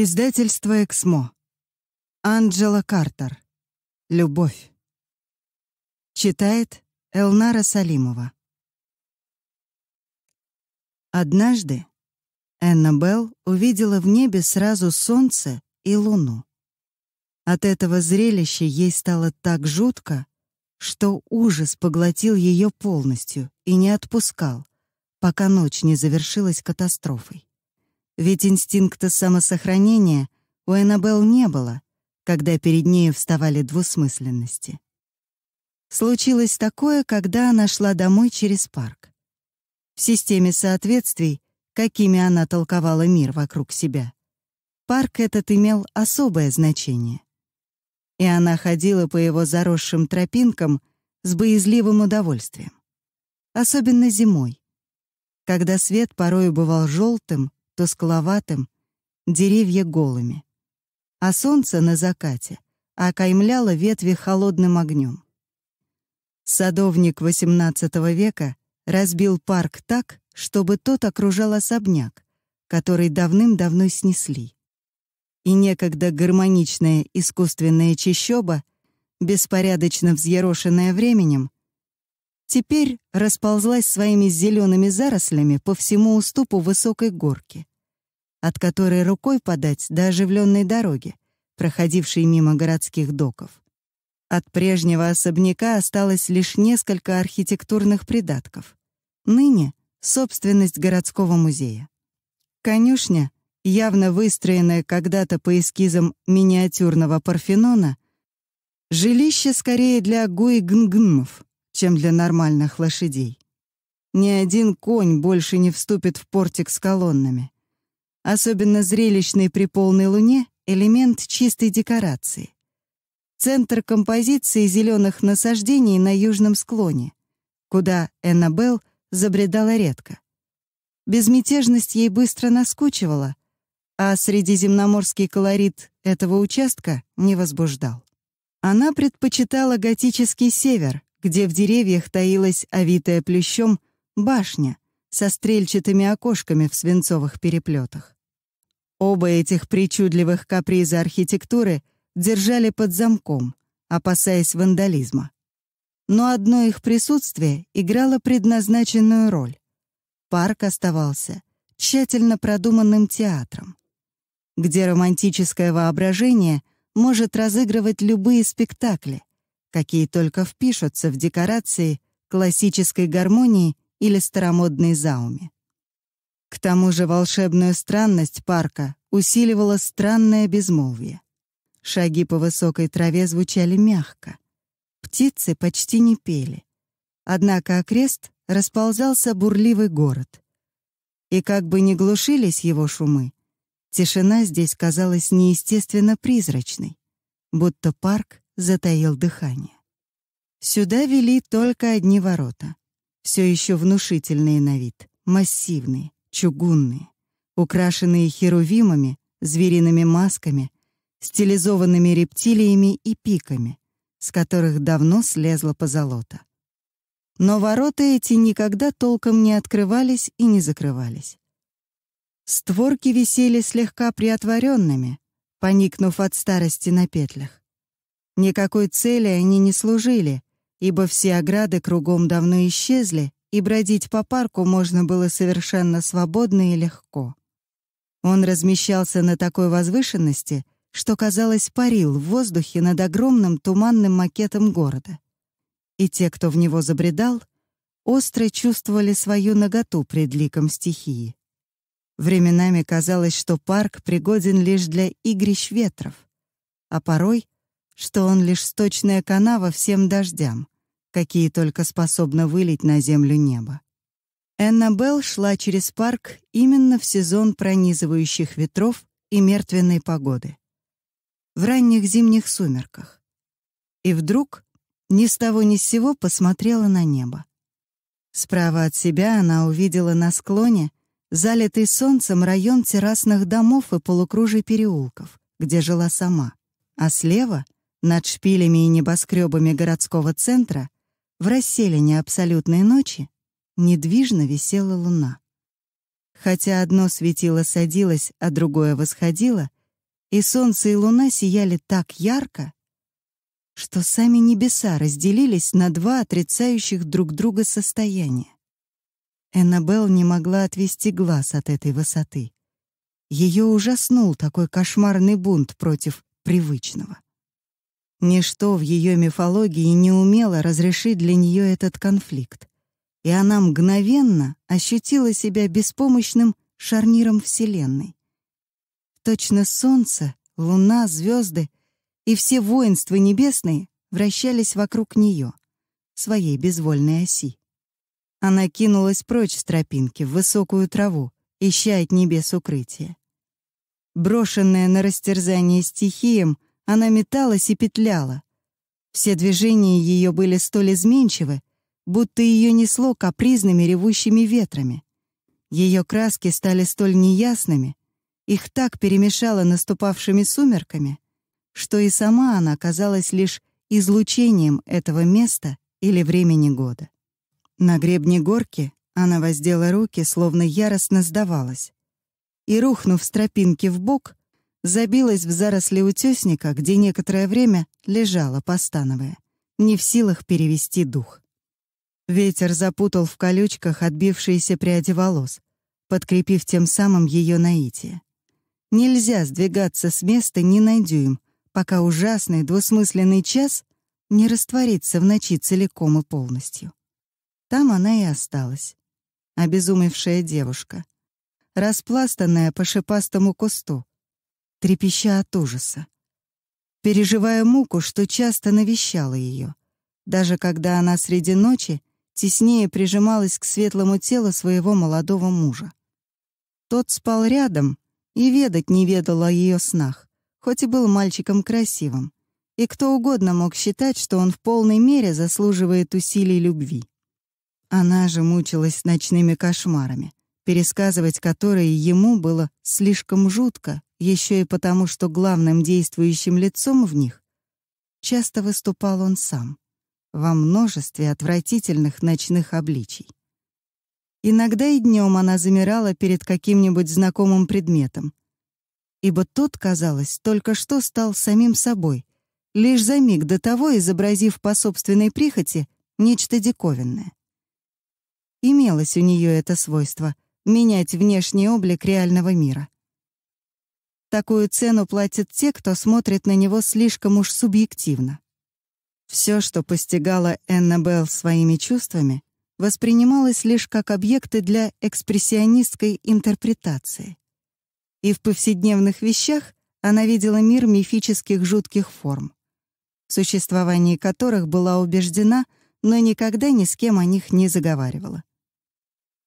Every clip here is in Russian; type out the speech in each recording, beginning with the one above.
Издательство «Эксмо». Анджела Картер. Любовь. Читает Элнара Салимова. Однажды Эннабел увидела в небе сразу солнце и луну. От этого зрелища ей стало так жутко, что ужас поглотил ее полностью и не отпускал, пока ночь не завершилась катастрофой. Ведь инстинкта самосохранения у Эннабелл не было, когда перед нею вставали двусмысленности. Случилось такое, когда она шла домой через парк. В системе соответствий, какими она толковала мир вокруг себя, парк этот имел особое значение. И она ходила по его заросшим тропинкам с боязливым удовольствием. Особенно зимой, когда свет порою бывал желтым, тускловатым, деревья голыми. А солнце на закате окаймляло ветви холодным огнем. Садовник XVIII века разбил парк так, чтобы тот окружал особняк, который давным-давно снесли. И некогда гармоничная искусственная чащоба, беспорядочно взъерошенная временем, теперь расползлась своими зелеными зарослями по всему уступу высокой горки, от которой рукой подать до оживленной дороги, проходившей мимо городских доков. От прежнего особняка осталось лишь несколько архитектурных придатков. Ныне — собственность городского музея. Конюшня, явно выстроенная когда-то по эскизам миниатюрного Парфенона, жилище скорее для гуи гнгнмов чем для нормальных лошадей. Ни один конь больше не вступит в портик с колоннами. Особенно зрелищный при полной луне элемент чистой декорации. Центр композиции зеленых насаждений на южном склоне, куда Эннабелл забредала редко. Безмятежность ей быстро наскучивала, а средиземноморский колорит этого участка не возбуждал. Она предпочитала готический север, где в деревьях таилась овитая плющом башня со стрельчатыми окошками в свинцовых переплетах. Оба этих причудливых каприза архитектуры держали под замком, опасаясь вандализма. Но одно их присутствие играло предназначенную роль. Парк оставался тщательно продуманным театром, где романтическое воображение может разыгрывать любые спектакли, какие только впишутся в декорации классической гармонии или старомодной зауме. К тому же волшебную странность парка усиливало странное безмолвие. Шаги по высокой траве звучали мягко. Птицы почти не пели. Однако окрест расползался бурливый город. И как бы ни глушились его шумы, тишина здесь казалась неестественно призрачной, будто парк затаил дыхание. Сюда вели только одни ворота. Все еще внушительные на вид, массивные, чугунные, украшенные херувимами, звериными масками, стилизованными рептилиями и пиками, с которых давно слезла позолота. Но ворота эти никогда толком не открывались и не закрывались. Створки висели слегка приотворенными, поникнув от старости на петлях. Никакой цели они не служили, ибо все ограды кругом давно исчезли, и бродить по парку можно было совершенно свободно и легко. Он размещался на такой возвышенности, что, казалось, парил в воздухе над огромным туманным макетом города. И те, кто в него забредал, остро чувствовали свою наготу пред ликом стихии. Временами казалось, что парк пригоден лишь для игрищ ветров, а порой что он лишь сточная канава всем дождям, какие только способно вылить на землю небо. Эннабелл шла через парк именно в сезон пронизывающих ветров и мертвенной погоды. В ранних зимних сумерках. И вдруг ни с того ни с сего посмотрела на небо. Справа от себя она увидела на склоне залитый солнцем район террасных домов и полукружий переулков, где жила сама, а слева — над шпилями и небоскребами городского центра в расселине абсолютной ночи недвижно висела луна. Хотя одно светило садилось, а другое восходило, и солнце и луна сияли так ярко, что сами небеса разделились на два отрицающих друг друга состояния. Эннабелл не могла отвести глаз от этой высоты. Ее ужаснул такой кошмарный бунт против привычного. Ничто в ее мифологии не умело разрешить для нее этот конфликт, и она мгновенно ощутила себя беспомощным шарниром Вселенной. Точно солнце, луна, звезды и все воинства небесные вращались вокруг нее, своей безвольной оси. Она кинулась прочь с тропинки в высокую траву, ища от небес укрытия. Брошенная на растерзание стихием — она металась и петляла. Все движения ее были столь изменчивы, будто ее несло капризными ревущими ветрами. Ее краски стали столь неясными, их так перемешало наступавшими сумерками, что и сама она оказалась лишь излучением этого места или времени года. На гребне горки она воздела руки, словно яростно сдавалась, и, рухнув с тропинки в бок, забилась в заросли утесника, где некоторое время лежала, постановая, не в силах перевести дух. Ветер запутал в колючках отбившиеся пряди волос, подкрепив тем самым ее наитие. Нельзя сдвигаться с места ни на пока ужасный двусмысленный час не растворится в ночи целиком и полностью. Там она и осталась. Обезумевшая девушка. Распластанная по шипастому кусту, трепеща от ужаса, переживая муку, что часто навещала ее, даже когда она среди ночи теснее прижималась к светлому телу своего молодого мужа. Тот спал рядом и ведать не ведал о ее снах, хоть и был мальчиком красивым, и кто угодно мог считать, что он в полной мере заслуживает усилий любви. Она же мучилась ночными кошмарами, пересказывать которые ему было слишком жутко, еще и потому, что главным действующим лицом в них часто выступал он сам, во множестве отвратительных ночных обличий. Иногда и днем она замирала перед каким-нибудь знакомым предметом, ибо тот, казалось, только что стал самим собой, лишь за миг до того изобразив по собственной прихоти нечто диковинное. Имелось у нее это свойство — менять внешний облик реального мира. Такую цену платят те, кто смотрит на него слишком уж субъективно. Все, что постигала Эннабелл своими чувствами, воспринималось лишь как объекты для экспрессионистской интерпретации. И в повседневных вещах она видела мир мифических жутких форм, в существовании которых была убеждена, но никогда ни с кем о них не заговаривала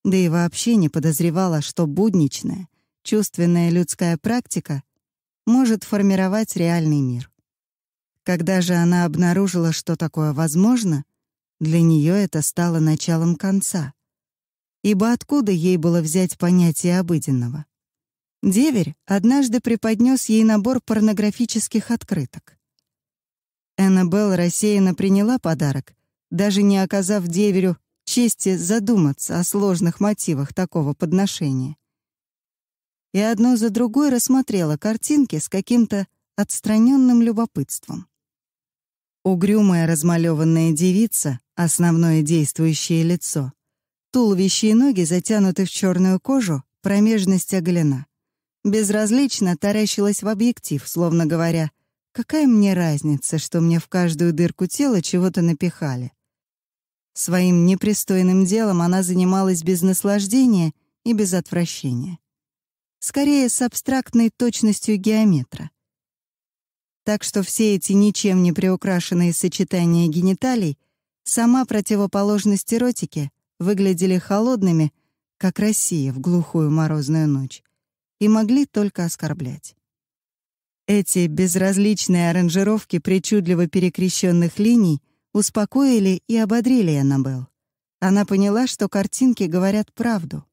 да и вообще не подозревала, что будничная, чувственная людская практика может формировать реальный мир. Когда же она обнаружила, что такое возможно, для нее это стало началом конца. Ибо откуда ей было взять понятие обыденного? Деверь однажды преподнес ей набор порнографических открыток. Эннабелл рассеянно приняла подарок, даже не оказав деверю чести задуматься о сложных мотивах такого подношения. И одну за другой рассмотрела картинки с каким-то отстраненным любопытством. Угрюмая размалеванная девица, основное действующее лицо, туловище и ноги затянуты в черную кожу, промежность оголена. Безразлично таращилась в объектив, словно говоря, «Какая мне разница, что мне в каждую дырку тела чего-то напихали?» Своим непристойным делом она занималась без наслаждения и без отвращения. Скорее, с абстрактной точностью геометра. Так что все эти ничем не приукрашенные сочетания гениталий, сама противоположность эротике, выглядели холодными, как Россия в глухую морозную ночь, и могли только оскорблять. Эти безразличные аранжировки причудливо перекрещенных линий — успокоили и ободрили Эннабел. Она поняла, что картинки говорят правду.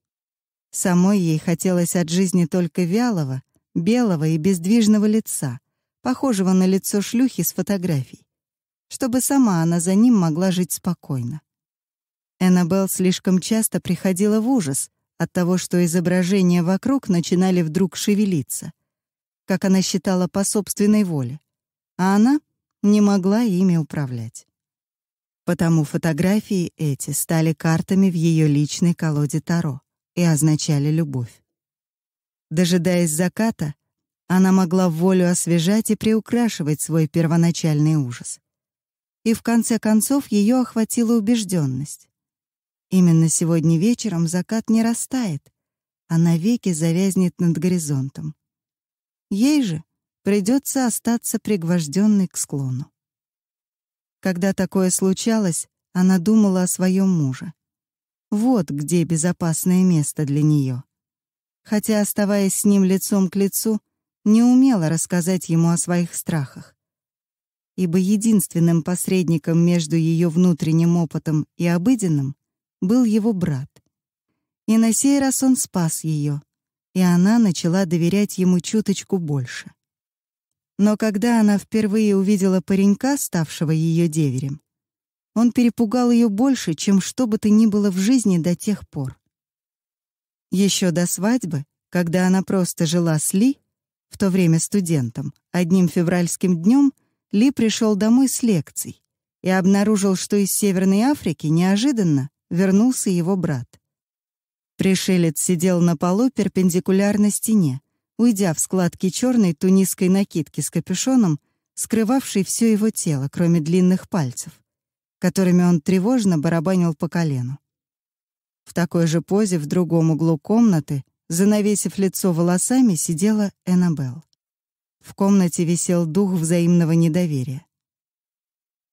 Самой ей хотелось от жизни только вялого, белого и бездвижного лица, похожего на лицо шлюхи с фотографий, чтобы сама она за ним могла жить спокойно. Эннабел слишком часто приходила в ужас от того, что изображения вокруг начинали вдруг шевелиться, как она считала по собственной воле, а она не могла ими управлять. Потому фотографии эти стали картами в ее личной колоде Таро и означали любовь. Дожидаясь заката, она могла волю освежать и приукрашивать свой первоначальный ужас. И в конце концов ее охватила убежденность. Именно сегодня вечером закат не растает, а навеки завязнет над горизонтом. Ей же придется остаться пригвожденной к склону. Когда такое случалось, она думала о своем муже. Вот где безопасное место для нее. Хотя, оставаясь с ним лицом к лицу, не умела рассказать ему о своих страхах. Ибо единственным посредником между ее внутренним опытом и обыденным был его брат. И на сей раз он спас ее, и она начала доверять ему чуточку больше. Но когда она впервые увидела паренька, ставшего ее деверем, он перепугал ее больше, чем что бы то ни было в жизни до тех пор. Еще до свадьбы, когда она просто жила с Ли, в то время студентом, одним февральским днем Ли пришел домой с лекцией и обнаружил, что из Северной Африки неожиданно вернулся его брат. Пришелец сидел на полу перпендикулярно стене, уйдя в складки черной тунисской накидки с капюшоном, скрывавшей все его тело, кроме длинных пальцев, которыми он тревожно барабанил по колену. В такой же позе в другом углу комнаты, занавесив лицо волосами, сидела Эннабелл. В комнате висел дух взаимного недоверия.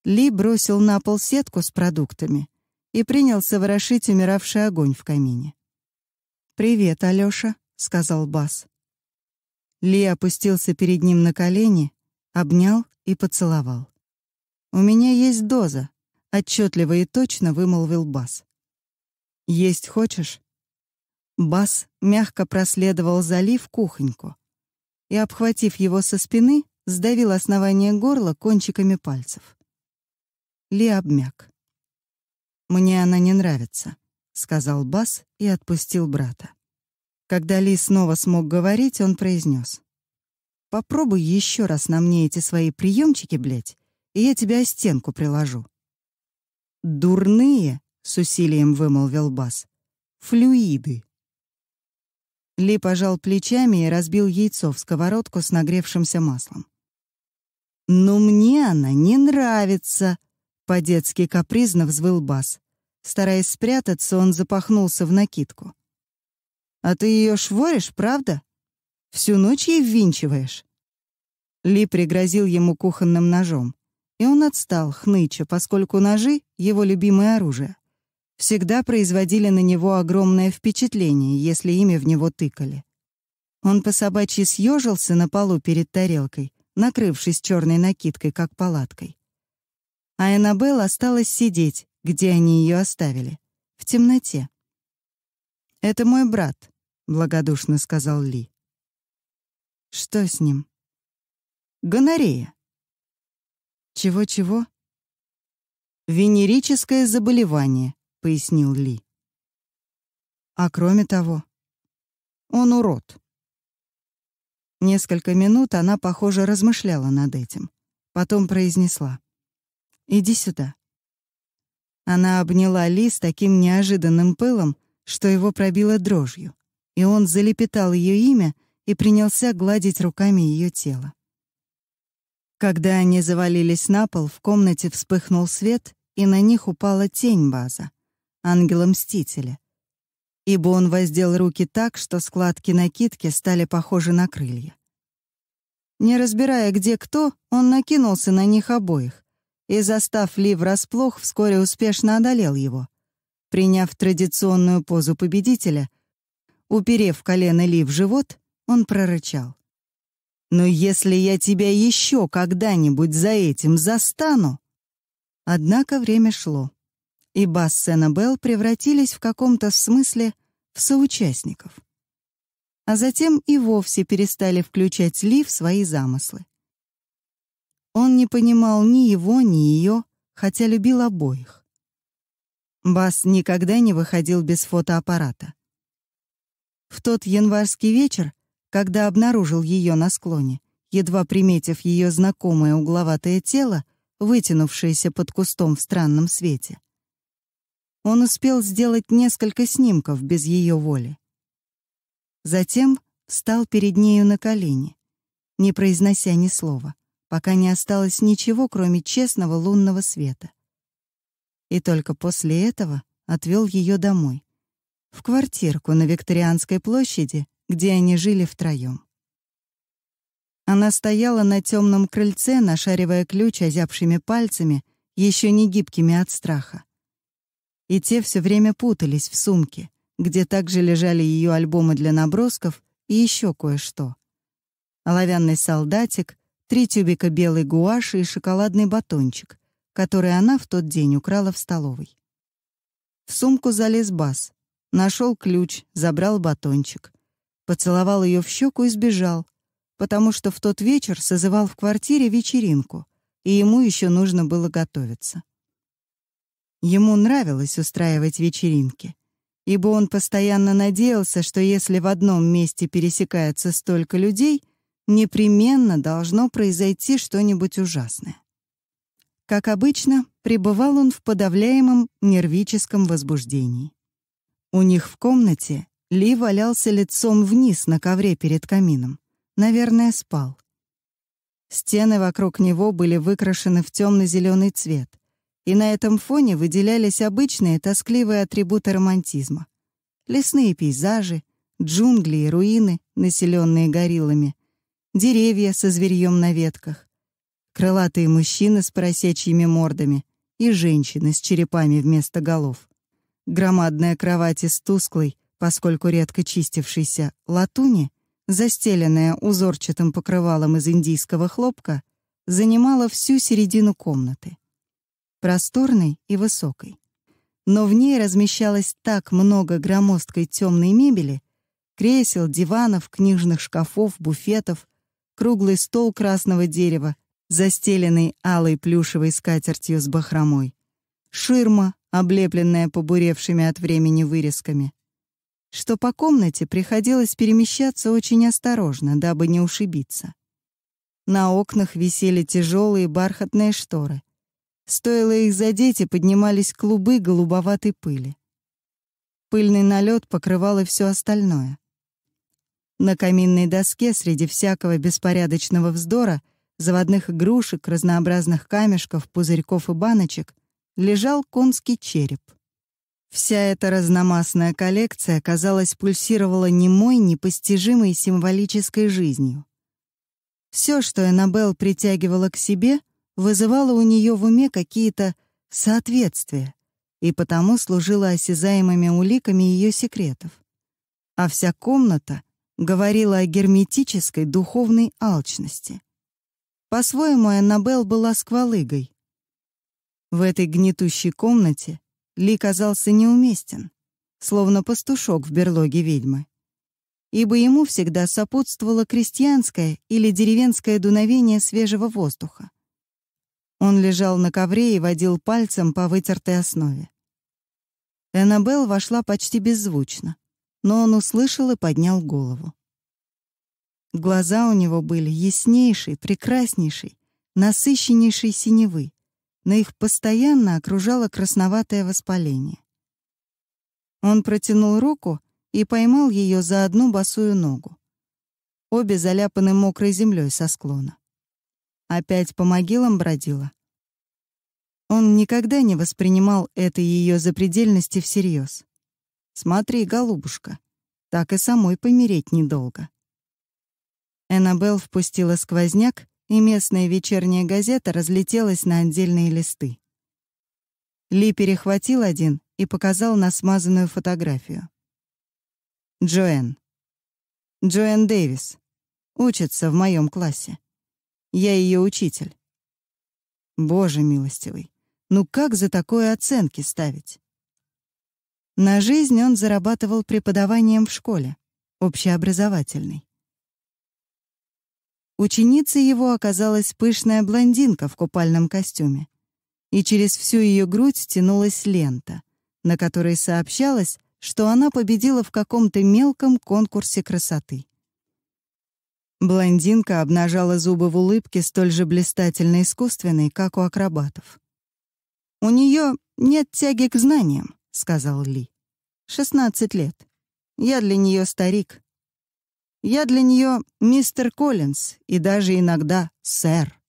Ли бросил на пол сетку с продуктами и принялся ворошить умиравший огонь в камине. «Привет, Алёша», — сказал Бас. Ли опустился перед ним на колени, обнял и поцеловал. «У меня есть доза», — отчетливо и точно вымолвил Бас. «Есть хочешь?» Бас мягко проследовал за Ли в кухоньку и, обхватив его со спины, сдавил основание горла кончиками пальцев. Ли обмяк. «Мне она не нравится», — сказал Бас и отпустил брата. Когда Ли снова смог говорить, он произнес. «Попробуй еще раз на мне эти свои приемчики, блядь, и я тебя о стенку приложу». «Дурные», — с усилием вымолвил Бас, — «флюиды». Ли пожал плечами и разбил яйцо в сковородку с нагревшимся маслом. «Но мне она не нравится», — по-детски капризно взвыл Бас. Стараясь спрятаться, он запахнулся в накидку. А ты ее шворишь, правда? Всю ночь ей ввинчиваешь?» Ли пригрозил ему кухонным ножом. И он отстал, хныча, поскольку ножи — его любимое оружие. Всегда производили на него огромное впечатление, если ими в него тыкали. Он по собачьи съежился на полу перед тарелкой, накрывшись черной накидкой, как палаткой. А Эннабелл осталась сидеть, где они ее оставили, в темноте. «Это мой брат», — благодушно сказал Ли. «Что с ним?» «Гонорея». «Чего-чего?» «Венерическое заболевание», — пояснил Ли. «А кроме того, он урод». Несколько минут она, похоже, размышляла над этим. Потом произнесла. «Иди сюда». Она обняла Ли с таким неожиданным пылом, что его пробило дрожью и он залепетал ее имя и принялся гладить руками ее тело. Когда они завалились на пол, в комнате вспыхнул свет, и на них упала тень база, ангела-мстителя, ибо он воздел руки так, что складки накидки стали похожи на крылья. Не разбирая, где кто, он накинулся на них обоих и, застав Ли врасплох, вскоре успешно одолел его. Приняв традиционную позу победителя, Уперев колено Ли в живот, он прорычал. «Но если я тебя еще когда-нибудь за этим застану...» Однако время шло, и Бас и Аннабелл превратились в каком-то смысле в соучастников. А затем и вовсе перестали включать Ли в свои замыслы. Он не понимал ни его, ни ее, хотя любил обоих. Бас никогда не выходил без фотоаппарата. В тот январский вечер, когда обнаружил ее на склоне, едва приметив ее знакомое угловатое тело, вытянувшееся под кустом в странном свете, он успел сделать несколько снимков без ее воли. Затем встал перед нею на колени, не произнося ни слова, пока не осталось ничего, кроме честного лунного света. И только после этого отвел ее домой, в квартирку на Викторианской площади, где они жили втроем. Она стояла на темном крыльце, нашаривая ключ озябшими пальцами, еще не гибкими от страха. И те все время путались в сумке, где также лежали ее альбомы для набросков и еще кое-что. Оловянный солдатик, три тюбика белой гуаши и шоколадный батончик, который она в тот день украла в столовой. В сумку залез Бас, Нашел ключ, забрал батончик. Поцеловал ее в щеку и сбежал, потому что в тот вечер созывал в квартире вечеринку, и ему еще нужно было готовиться. Ему нравилось устраивать вечеринки, ибо он постоянно надеялся, что если в одном месте пересекается столько людей, непременно должно произойти что-нибудь ужасное. Как обычно, пребывал он в подавляемом нервическом возбуждении. У них в комнате Ли валялся лицом вниз на ковре перед камином. Наверное, спал. Стены вокруг него были выкрашены в темно-зеленый цвет, и на этом фоне выделялись обычные тоскливые атрибуты романтизма. Лесные пейзажи, джунгли и руины, населенные гориллами, деревья со зверьем на ветках, крылатые мужчины с поросячьими мордами и женщины с черепами вместо голов. Громадная кровать из тусклой, поскольку редко чистившейся, латуни, застеленная узорчатым покрывалом из индийского хлопка, занимала всю середину комнаты. Просторной и высокой. Но в ней размещалось так много громоздкой темной мебели, кресел, диванов, книжных шкафов, буфетов, круглый стол красного дерева, застеленный алой плюшевой скатертью с бахромой, ширма, облепленная побуревшими от времени вырезками, что по комнате приходилось перемещаться очень осторожно, дабы не ушибиться. На окнах висели тяжелые бархатные шторы. Стоило их задеть, и поднимались клубы голубоватой пыли. Пыльный налет покрывал и все остальное. На каминной доске среди всякого беспорядочного вздора, заводных игрушек, разнообразных камешков, пузырьков и баночек — лежал конский череп. Вся эта разномастная коллекция, казалось, пульсировала немой, непостижимой символической жизнью. Все, что Эннабелл притягивала к себе, вызывало у нее в уме какие-то соответствия и потому служило осязаемыми уликами ее секретов. А вся комната говорила о герметической духовной алчности. По-своему, Эннабелл была сквалыгой, в этой гнетущей комнате Ли казался неуместен, словно пастушок в берлоге ведьмы. Ибо ему всегда сопутствовало крестьянское или деревенское дуновение свежего воздуха. Он лежал на ковре и водил пальцем по вытертой основе. Эннабелл вошла почти беззвучно, но он услышал и поднял голову. Глаза у него были яснейшей, прекраснейшей, насыщеннейшей синевы, но их постоянно окружало красноватое воспаление. Он протянул руку и поймал ее за одну босую ногу. Обе заляпаны мокрой землей со склона. Опять по могилам бродила. Он никогда не воспринимал этой ее запредельности всерьез. «Смотри, голубушка, так и самой помереть недолго». Эннабелл впустила сквозняк, и местная вечерняя газета разлетелась на отдельные листы. Ли перехватил один и показал на смазанную фотографию. Джоэн. Джоэн Дэвис. Учится в моем классе. Я ее учитель. Боже милостивый, ну как за такое оценки ставить? На жизнь он зарабатывал преподаванием в школе, общеобразовательной. Ученицей его оказалась пышная блондинка в купальном костюме. И через всю ее грудь тянулась лента, на которой сообщалось, что она победила в каком-то мелком конкурсе красоты. Блондинка обнажала зубы в улыбке столь же блистательно искусственной, как у акробатов. «У нее нет тяги к знаниям», — сказал Ли. «Шестнадцать лет. Я для нее старик. Я для нее мистер Коллинз и даже иногда сэр.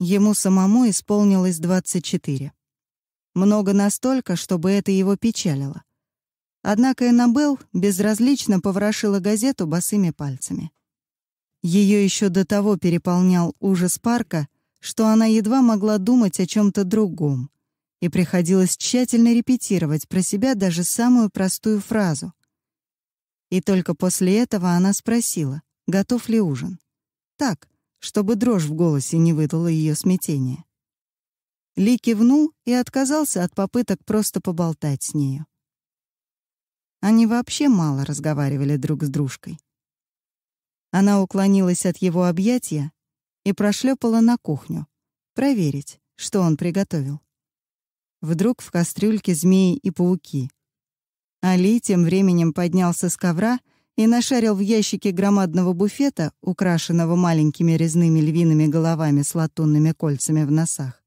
Ему самому исполнилось 24. Много настолько, чтобы это его печалило. Однако Эннабелл безразлично поворошила газету босыми пальцами. Ее еще до того переполнял ужас парка, что она едва могла думать о чем-то другом, и приходилось тщательно репетировать про себя даже самую простую фразу, и только после этого она спросила, готов ли ужин. Так, чтобы дрожь в голосе не выдала ее смятение. Ли кивнул и отказался от попыток просто поболтать с нею. Они вообще мало разговаривали друг с дружкой. Она уклонилась от его объятия и прошлепала на кухню, проверить, что он приготовил. Вдруг в кастрюльке змеи и пауки, Али тем временем поднялся с ковра и нашарил в ящике громадного буфета, украшенного маленькими резными львиными головами с латунными кольцами в носах,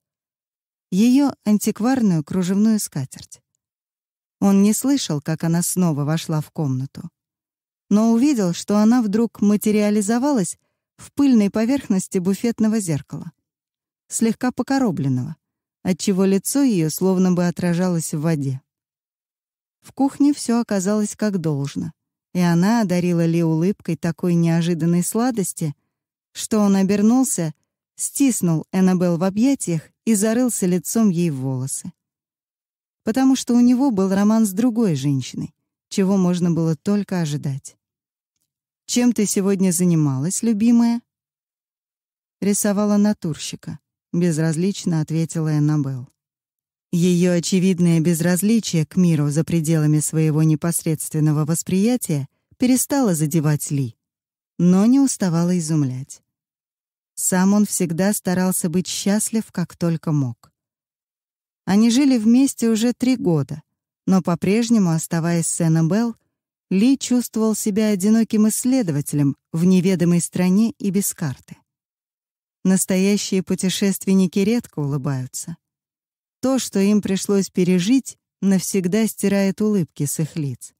ее антикварную кружевную скатерть. Он не слышал, как она снова вошла в комнату, но увидел, что она вдруг материализовалась в пыльной поверхности буфетного зеркала, слегка покоробленного, отчего лицо ее словно бы отражалось в воде. В кухне все оказалось как должно, и она одарила Ли улыбкой такой неожиданной сладости, что он обернулся, стиснул Эннабел в объятиях и зарылся лицом ей в волосы. Потому что у него был роман с другой женщиной, чего можно было только ожидать. «Чем ты сегодня занималась, любимая?» «Рисовала натурщика», — безразлично ответила Эннабелл. Ее очевидное безразличие к миру за пределами своего непосредственного восприятия перестало задевать Ли, но не уставало изумлять. Сам он всегда старался быть счастлив, как только мог. Они жили вместе уже три года, но по-прежнему, оставаясь с Эннабелл, ли чувствовал себя одиноким исследователем в неведомой стране и без карты. Настоящие путешественники редко улыбаются. То, что им пришлось пережить, навсегда стирает улыбки с их лиц.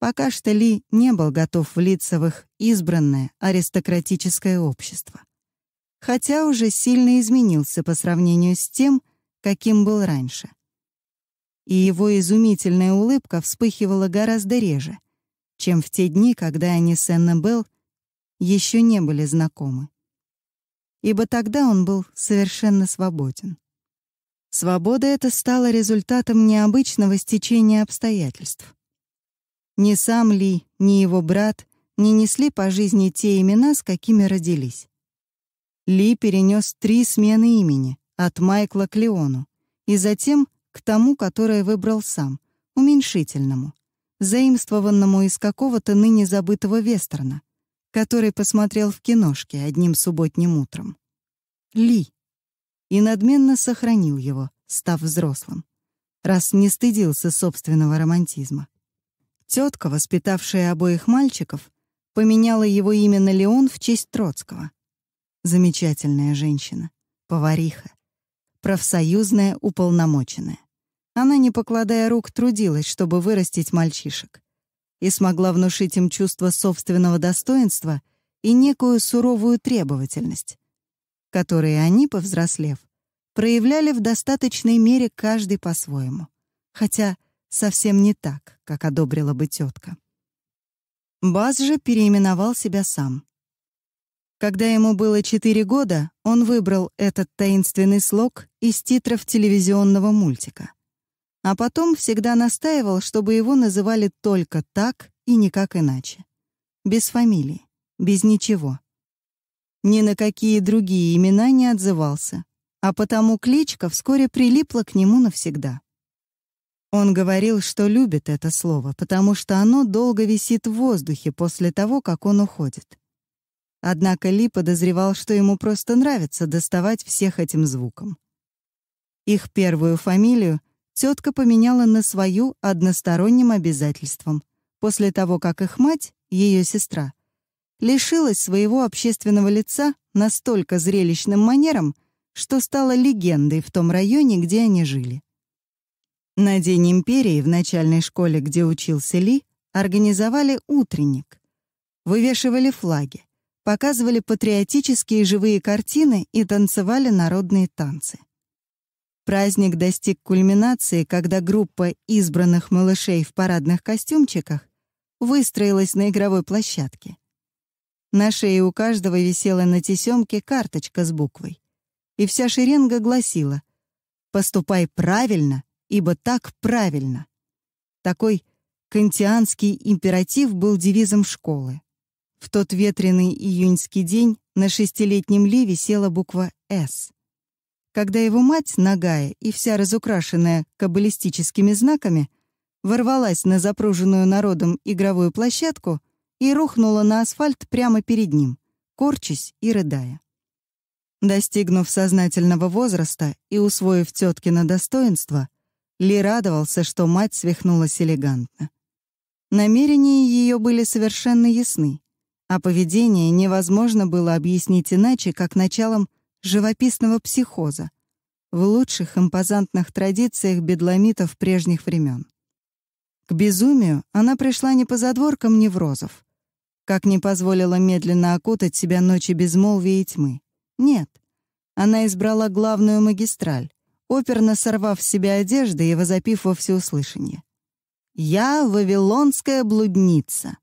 Пока что Ли не был готов влиться в их избранное аристократическое общество. Хотя уже сильно изменился по сравнению с тем, каким был раньше. И его изумительная улыбка вспыхивала гораздо реже, чем в те дни, когда они с Эннабелл еще не были знакомы. Ибо тогда он был совершенно свободен. Свобода эта стала результатом необычного стечения обстоятельств. Ни сам Ли, ни его брат не несли по жизни те имена, с какими родились. Ли перенес три смены имени от Майкла к Леону и затем к тому, которое выбрал сам, уменьшительному, заимствованному из какого-то ныне забытого вестерна, который посмотрел в киношке одним субботним утром. Ли и надменно сохранил его, став взрослым, раз не стыдился собственного романтизма. Тетка, воспитавшая обоих мальчиков, поменяла его имя на Леон в честь Троцкого. Замечательная женщина, повариха, профсоюзная уполномоченная. Она, не покладая рук, трудилась, чтобы вырастить мальчишек, и смогла внушить им чувство собственного достоинства и некую суровую требовательность, которые они, повзрослев, проявляли в достаточной мере каждый по-своему, хотя совсем не так, как одобрила бы тетка. Баз же переименовал себя сам. Когда ему было 4 года, он выбрал этот таинственный слог из титров телевизионного мультика. А потом всегда настаивал, чтобы его называли только так и никак иначе. Без фамилии, без ничего ни на какие другие имена не отзывался, а потому кличка вскоре прилипла к нему навсегда. Он говорил, что любит это слово, потому что оно долго висит в воздухе после того, как он уходит. Однако Ли подозревал, что ему просто нравится доставать всех этим звуком. Их первую фамилию тетка поменяла на свою односторонним обязательством, после того, как их мать, ее сестра, лишилась своего общественного лица настолько зрелищным манером, что стала легендой в том районе, где они жили. На День империи в начальной школе, где учился Ли, организовали утренник. Вывешивали флаги, показывали патриотические живые картины и танцевали народные танцы. Праздник достиг кульминации, когда группа избранных малышей в парадных костюмчиках выстроилась на игровой площадке. На шее у каждого висела на тесемке карточка с буквой. И вся шеренга гласила «Поступай правильно, ибо так правильно». Такой кантианский императив был девизом школы. В тот ветреный июньский день на шестилетнем Ли висела буква «С». Когда его мать, нагая и вся разукрашенная каббалистическими знаками, ворвалась на запруженную народом игровую площадку — и рухнула на асфальт прямо перед ним, корчась и рыдая. Достигнув сознательного возраста и усвоив теткино достоинство, Ли радовался, что мать свихнулась элегантно. Намерения ее были совершенно ясны, а поведение невозможно было объяснить иначе, как началом живописного психоза в лучших импозантных традициях бедламитов прежних времен. К безумию она пришла не по задворкам неврозов, как не позволила медленно окутать себя ночи безмолвия и тьмы. Нет. Она избрала главную магистраль, оперно сорвав с себя одежды и возопив во всеуслышание. «Я — вавилонская блудница.